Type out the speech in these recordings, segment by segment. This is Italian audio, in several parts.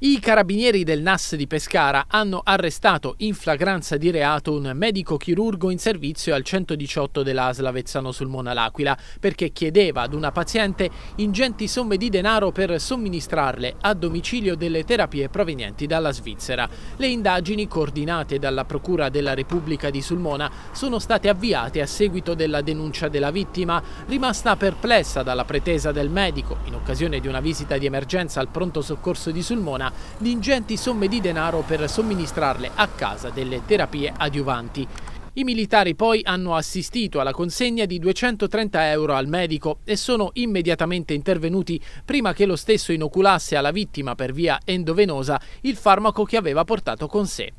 I carabinieri del NAS di Pescara hanno arrestato in flagranza di reato un medico chirurgo in servizio al 118 della Slavezzano sul L'Aquila perché chiedeva ad una paziente ingenti somme di denaro per somministrarle a domicilio delle terapie provenienti dalla Svizzera. Le indagini coordinate dalla Procura della Repubblica di Sulmona sono state avviate a seguito della denuncia della vittima, rimasta perplessa dalla pretesa del medico in occasione di una visita di emergenza al pronto soccorso di Sulmona di ingenti somme di denaro per somministrarle a casa delle terapie adiuvanti. I militari poi hanno assistito alla consegna di 230 euro al medico e sono immediatamente intervenuti prima che lo stesso inoculasse alla vittima per via endovenosa il farmaco che aveva portato con sé.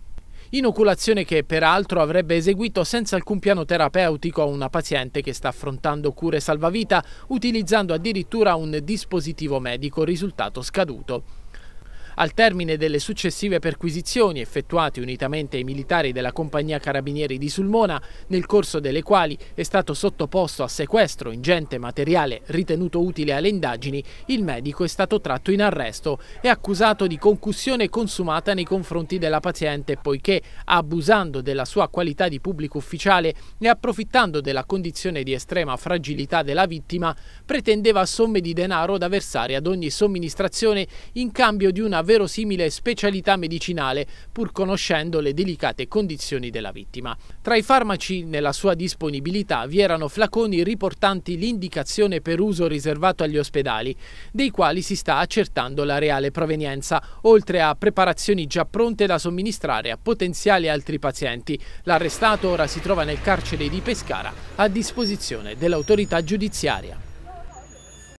Inoculazione che peraltro avrebbe eseguito senza alcun piano terapeutico a una paziente che sta affrontando cure salvavita utilizzando addirittura un dispositivo medico risultato scaduto. Al termine delle successive perquisizioni effettuate unitamente ai militari della compagnia carabinieri di Sulmona, nel corso delle quali è stato sottoposto a sequestro ingente materiale ritenuto utile alle indagini, il medico è stato tratto in arresto e accusato di concussione consumata nei confronti della paziente poiché, abusando della sua qualità di pubblico ufficiale e approfittando della condizione di estrema fragilità della vittima, pretendeva somme di denaro da versare ad ogni somministrazione in cambio di una verosimile specialità medicinale, pur conoscendo le delicate condizioni della vittima. Tra i farmaci nella sua disponibilità vi erano flaconi riportanti l'indicazione per uso riservato agli ospedali, dei quali si sta accertando la reale provenienza, oltre a preparazioni già pronte da somministrare a potenziali altri pazienti. L'arrestato ora si trova nel carcere di Pescara a disposizione dell'autorità giudiziaria.